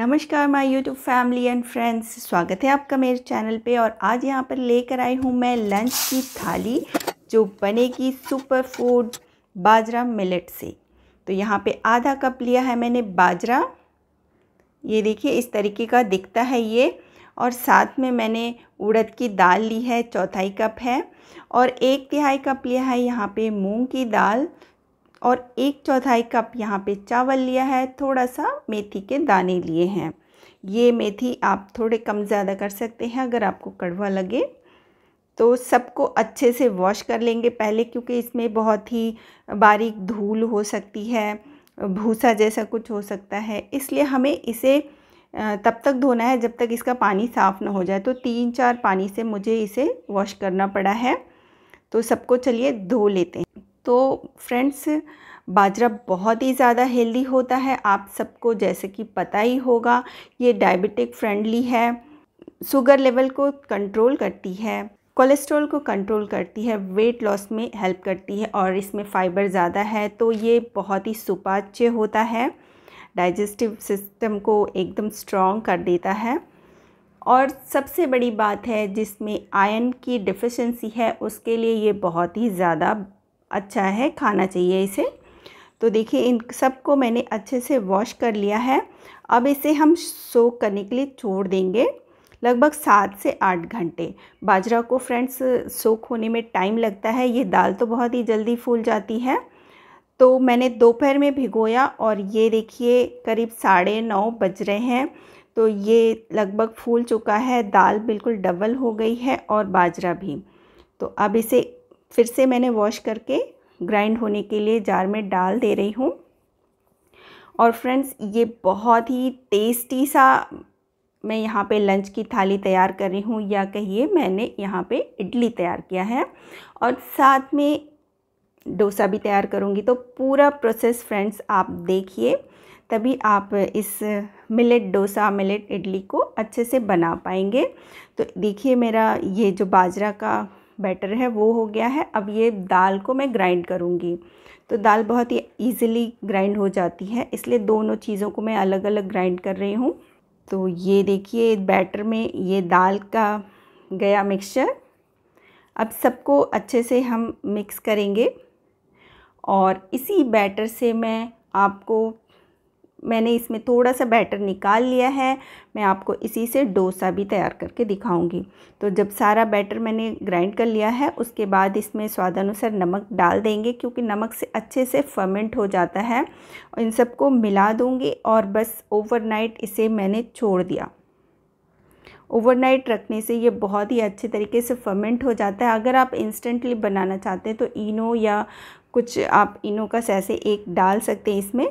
नमस्कार my YouTube family and friends स्वागत है आपका मेरे चैनल पे और आज यहाँ पर लेकर आई हूँ मैं लंच की थाली जो बनेगी सुपर फूड बाजरा मिलेट से तो यहाँ पे आधा कप लिया है मैंने बाजरा ये देखिए इस तरीके का दिखता है ये और साथ में मैंने उड़द की दाल ली है चौथाई कप है और एक तिहाई कप लिया है यहाँ पे मूंग की दाल और एक चौथाई कप यहाँ पे चावल लिया है थोड़ा सा मेथी के दाने लिए हैं ये मेथी आप थोड़े कम ज़्यादा कर सकते हैं अगर आपको कड़वा लगे तो सबको अच्छे से वॉश कर लेंगे पहले क्योंकि इसमें बहुत ही बारीक धूल हो सकती है भूसा जैसा कुछ हो सकता है इसलिए हमें इसे तब तक धोना है जब तक इसका पानी साफ़ ना हो जाए तो तीन चार पानी से मुझे इसे वॉश करना पड़ा है तो सबको चलिए धो लेते हैं तो फ्रेंड्स बाजरा बहुत ही ज़्यादा हेल्दी होता है आप सबको जैसे कि पता ही होगा ये डायबिटिक फ्रेंडली है शुगर लेवल को कंट्रोल करती है कोलेस्ट्रॉल को कंट्रोल करती है वेट लॉस में हेल्प करती है और इसमें फाइबर ज़्यादा है तो ये बहुत ही सुपाच्य होता है डाइजेस्टिव सिस्टम को एकदम स्ट्रॉन्ग कर देता है और सबसे बड़ी बात है जिसमें आयरन की डिफिशेंसी है उसके लिए ये बहुत ही ज़्यादा अच्छा है खाना चाहिए इसे तो देखिए इन सबको मैंने अच्छे से वॉश कर लिया है अब इसे हम सोक करने के लिए छोड़ देंगे लगभग सात से आठ घंटे बाजरा को फ्रेंड्स सोख होने में टाइम लगता है ये दाल तो बहुत ही जल्दी फूल जाती है तो मैंने दोपहर में भिगोया और ये देखिए करीब साढ़े नौ बज रहे हैं तो ये लगभग फूल चुका है दाल बिल्कुल डबल हो गई है और बाजरा भी तो अब इसे फिर से मैंने वॉश करके ग्राइंड होने के लिए जार में डाल दे रही हूँ और फ्रेंड्स ये बहुत ही टेस्टी सा मैं यहाँ पे लंच की थाली तैयार कर रही हूँ या कहिए मैंने यहाँ पे इडली तैयार किया है और साथ में डोसा भी तैयार करूँगी तो पूरा प्रोसेस फ्रेंड्स आप देखिए तभी आप इस मिलेट डोसा मिलेट इडली को अच्छे से बना पाएंगे तो देखिए मेरा ये जो बाजरा का बैटर है वो हो गया है अब ये दाल को मैं ग्राइंड करूँगी तो दाल बहुत ही ईजिली ग्राइंड हो जाती है इसलिए दोनों चीज़ों को मैं अलग अलग ग्राइंड कर रही हूँ तो ये देखिए बैटर में ये दाल का गया मिक्सचर अब सबको अच्छे से हम मिक्स करेंगे और इसी बैटर से मैं आपको मैंने इसमें थोड़ा सा बैटर निकाल लिया है मैं आपको इसी से डोसा भी तैयार करके दिखाऊंगी तो जब सारा बैटर मैंने ग्राइंड कर लिया है उसके बाद इसमें स्वादानुसार नमक डाल देंगे क्योंकि नमक से अच्छे से फर्मेंट हो जाता है और इन सबको मिला दूँगी और बस ओवरनाइट इसे मैंने छोड़ दिया ओवरनाइट रखने से ये बहुत ही अच्छे तरीके से फर्मेंट हो जाता है अगर आप इंस्टेंटली बनाना चाहते हैं तो इनो या कुछ आप इनो का सैसे एक डाल सकते हैं इसमें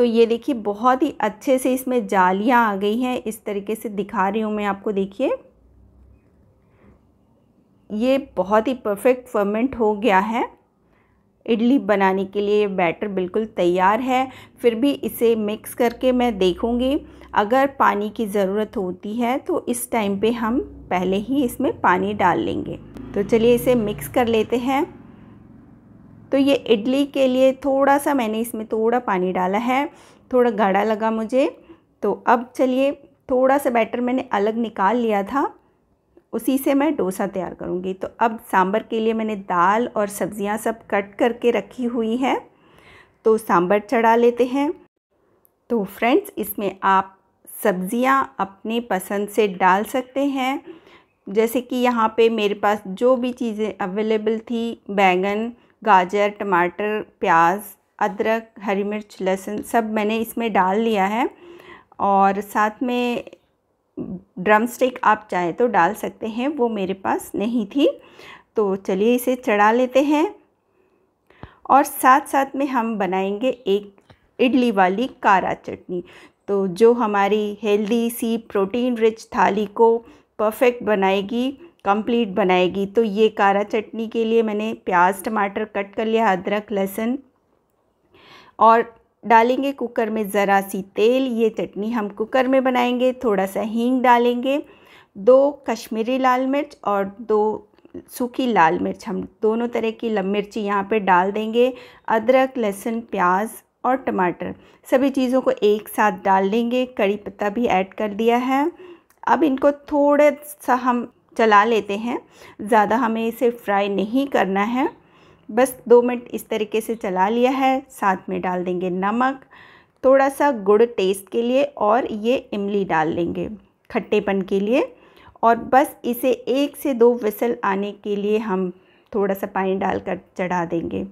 तो ये देखिए बहुत ही अच्छे से इसमें जालियाँ आ गई हैं इस तरीके से दिखा रही हूँ मैं आपको देखिए ये बहुत ही परफेक्ट फर्मेंट हो गया है इडली बनाने के लिए बैटर बिल्कुल तैयार है फिर भी इसे मिक्स करके मैं देखूँगी अगर पानी की ज़रूरत होती है तो इस टाइम पे हम पहले ही इसमें पानी डाल लेंगे तो चलिए इसे मिक्स कर लेते हैं तो ये इडली के लिए थोड़ा सा मैंने इसमें थोड़ा पानी डाला है थोड़ा गाढ़ा लगा मुझे तो अब चलिए थोड़ा सा बैटर मैंने अलग निकाल लिया था उसी से मैं डोसा तैयार करूँगी तो अब सांभर के लिए मैंने दाल और सब्जियाँ सब कट करके रखी हुई है तो सांभर चढ़ा लेते हैं तो फ्रेंड्स इसमें आप सब्जियाँ अपने पसंद से डाल सकते हैं जैसे कि यहाँ पे मेरे पास जो भी चीज़ें अवेलेबल थी बैंगन गाजर टमाटर प्याज अदरक हरी मिर्च लहसुन सब मैंने इसमें डाल लिया है और साथ में ड्रम स्टिक आप चाहें तो डाल सकते हैं वो मेरे पास नहीं थी तो चलिए इसे चढ़ा लेते हैं और साथ साथ में हम बनाएंगे एक इडली वाली कारा चटनी तो जो हमारी हेल्दी सी प्रोटीन रिच थाली को परफेक्ट बनाएगी कंप्लीट बनाएगी तो ये कारा चटनी के लिए मैंने प्याज टमाटर कट कर लिया अदरक लहसुन और डालेंगे कुकर में ज़रा सी तेल ये चटनी हम कुकर में बनाएंगे थोड़ा सा हींग डालेंगे दो कश्मीरी लाल मिर्च और दो सूखी लाल मिर्च हम दोनों तरह की मिर्ची यहाँ पे डाल देंगे अदरक लहसुन प्याज और टमाटर सभी चीज़ों को एक साथ डाल देंगे कड़ी पत्ता भी ऐड कर दिया है अब इनको थोड़ा सा हम चला लेते हैं ज़्यादा हमें इसे फ्राई नहीं करना है बस दो मिनट इस तरीके से चला लिया है साथ में डाल देंगे नमक थोड़ा सा गुड़ टेस्ट के लिए और ये इमली डाल लेंगे खट्टेपन के लिए और बस इसे एक से दो विसल आने के लिए हम थोड़ा सा पानी डालकर चढ़ा देंगे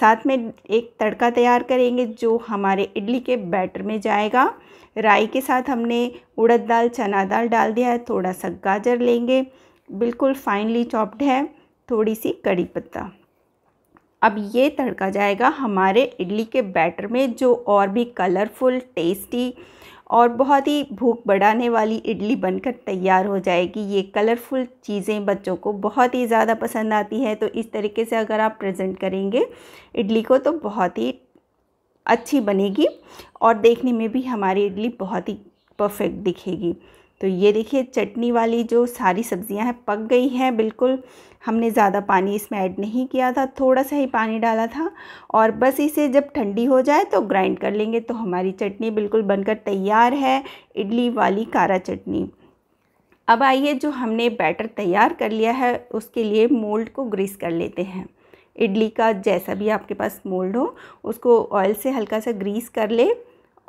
साथ में एक तड़का तैयार करेंगे जो हमारे इडली के बैटर में जाएगा राई के साथ हमने उड़द दाल चना दाल डाल दिया है थोड़ा सा गाजर लेंगे बिल्कुल फाइनली चॉप्ड है थोड़ी सी कड़ी पत्ता अब ये तड़का जाएगा हमारे इडली के बैटर में जो और भी कलरफुल टेस्टी और बहुत ही भूख बढ़ाने वाली इडली बनकर तैयार हो जाएगी ये कलरफुल चीज़ें बच्चों को बहुत ही ज़्यादा पसंद आती है तो इस तरीके से अगर आप प्रेजेंट करेंगे इडली को तो बहुत ही अच्छी बनेगी और देखने में भी हमारी इडली बहुत ही परफेक्ट दिखेगी तो ये देखिए चटनी वाली जो सारी सब्ज़ियां हैं पक गई हैं बिल्कुल हमने ज़्यादा पानी इसमें ऐड नहीं किया था थोड़ा सा ही पानी डाला था और बस इसे जब ठंडी हो जाए तो ग्राइंड कर लेंगे तो हमारी चटनी बिल्कुल बनकर तैयार है इडली वाली कारा चटनी अब आइए जो हमने बैटर तैयार कर लिया है उसके लिए मोल्ड को ग्रीस कर लेते हैं इडली का जैसा भी आपके पास मोल्ड हो उसको ऑयल से हल्का सा ग्रीस कर ले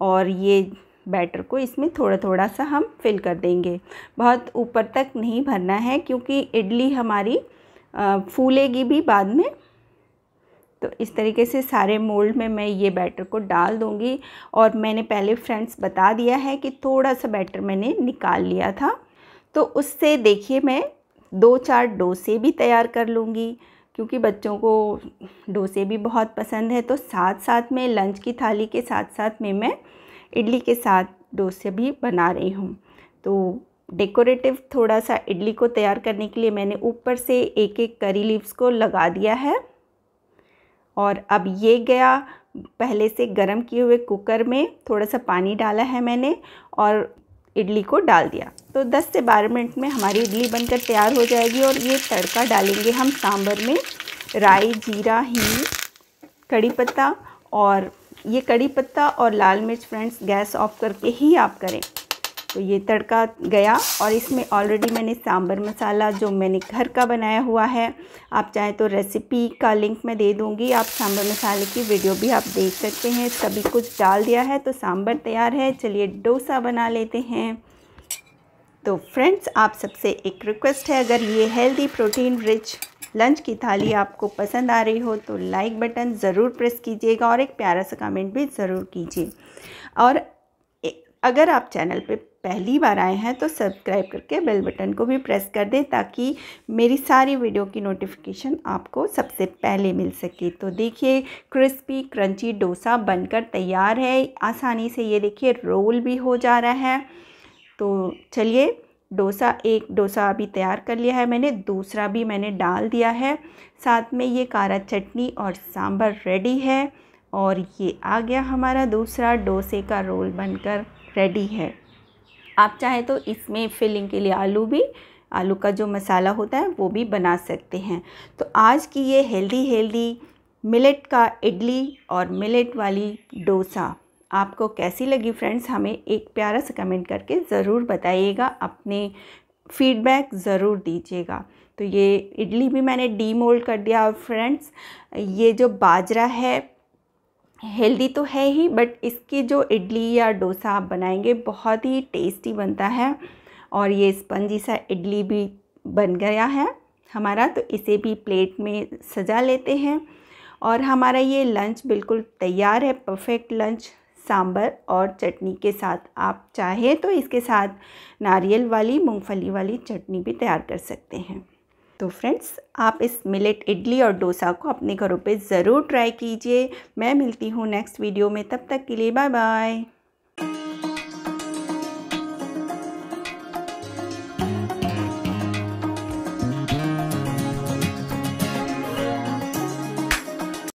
और ये बैटर को इसमें थोड़ा थोड़ा सा हम फिल कर देंगे बहुत ऊपर तक नहीं भरना है क्योंकि इडली हमारी फूलेगी भी बाद में तो इस तरीके से सारे मोल्ड में मैं ये बैटर को डाल दूँगी और मैंने पहले फ्रेंड्स बता दिया है कि थोड़ा सा बैटर मैंने निकाल लिया था तो उससे देखिए मैं दो चार डोसे भी तैयार कर लूँगी क्योंकि बच्चों को डोसे भी बहुत पसंद है तो साथ साथ में लंच की थाली के साथ साथ में मैं इडली के साथ डोसे भी बना रही हूँ तो डेकोरेटिव थोड़ा सा इडली को तैयार करने के लिए मैंने ऊपर से एक एक करी लीव्स को लगा दिया है और अब ये गया पहले से गर्म किए हुए कुकर में थोड़ा सा पानी डाला है मैंने और इडली को डाल दिया तो 10 से 12 मिनट में हमारी इडली बनकर तैयार हो जाएगी और ये तड़का डालेंगे हम सांभर में राई जीरा हींग कड़ी पत्ता और ये कड़ी पत्ता और लाल मिर्च फ्रेंड्स गैस ऑफ करके ही आप करें तो ये तड़का गया और इसमें ऑलरेडी मैंने सांभर मसाला जो मैंने घर का बनाया हुआ है आप चाहें तो रेसिपी का लिंक मैं दे दूँगी आप सांबर मसाले की वीडियो भी आप देख सकते हैं सभी कुछ डाल दिया है तो सांभर तैयार है चलिए डोसा बना लेते हैं तो फ्रेंड्स आप सबसे एक रिक्वेस्ट है अगर ये हेल्दी प्रोटीन रिच लंच की थाली आपको पसंद आ रही हो तो लाइक बटन ज़रूर प्रेस कीजिएगा और एक प्यारा सा कमेंट भी ज़रूर कीजिए और अगर आप चैनल पे पहली बार आए हैं तो सब्सक्राइब करके बेल बटन को भी प्रेस कर दें ताकि मेरी सारी वीडियो की नोटिफिकेशन आपको सबसे पहले मिल सके तो देखिए क्रिस्पी क्रंची डोसा बनकर तैयार है आसानी से ये देखिए रोल भी हो जा रहा है तो चलिए डोसा एक डोसा अभी तैयार कर लिया है मैंने दूसरा भी मैंने डाल दिया है साथ में ये कारा चटनी और सांभर रेडी है और ये आ गया हमारा दूसरा डोसे का रोल बनकर रेडी है आप चाहें तो इसमें फिलिंग के लिए आलू भी आलू का जो मसाला होता है वो भी बना सकते हैं तो आज की ये हेल्दी हेल्दी मिलेट का इडली और मिलेट वाली डोसा आपको कैसी लगी फ्रेंड्स हमें एक प्यारा सा कमेंट करके ज़रूर बताइएगा अपने फीडबैक ज़रूर दीजिएगा तो ये इडली भी मैंने डी मोल्ड कर दिया और फ्रेंड्स ये जो बाजरा है हेल्दी तो है ही बट इसकी जो इडली या डोसा आप बनाएंगे बहुत ही टेस्टी बनता है और ये स्पंजी सा इडली भी बन गया है हमारा तो इसे भी प्लेट में सजा लेते हैं और हमारा ये लंच बिल्कुल तैयार है परफेक्ट लंच सांबर और चटनी के साथ आप चाहे तो इसके साथ नारियल वाली मूंगफली वाली चटनी भी तैयार कर सकते हैं तो फ्रेंड्स आप इस मिलेट इडली और डोसा को अपने घरों पे ज़रूर ट्राई कीजिए मैं मिलती हूँ नेक्स्ट वीडियो में तब तक के लिए बाय बाय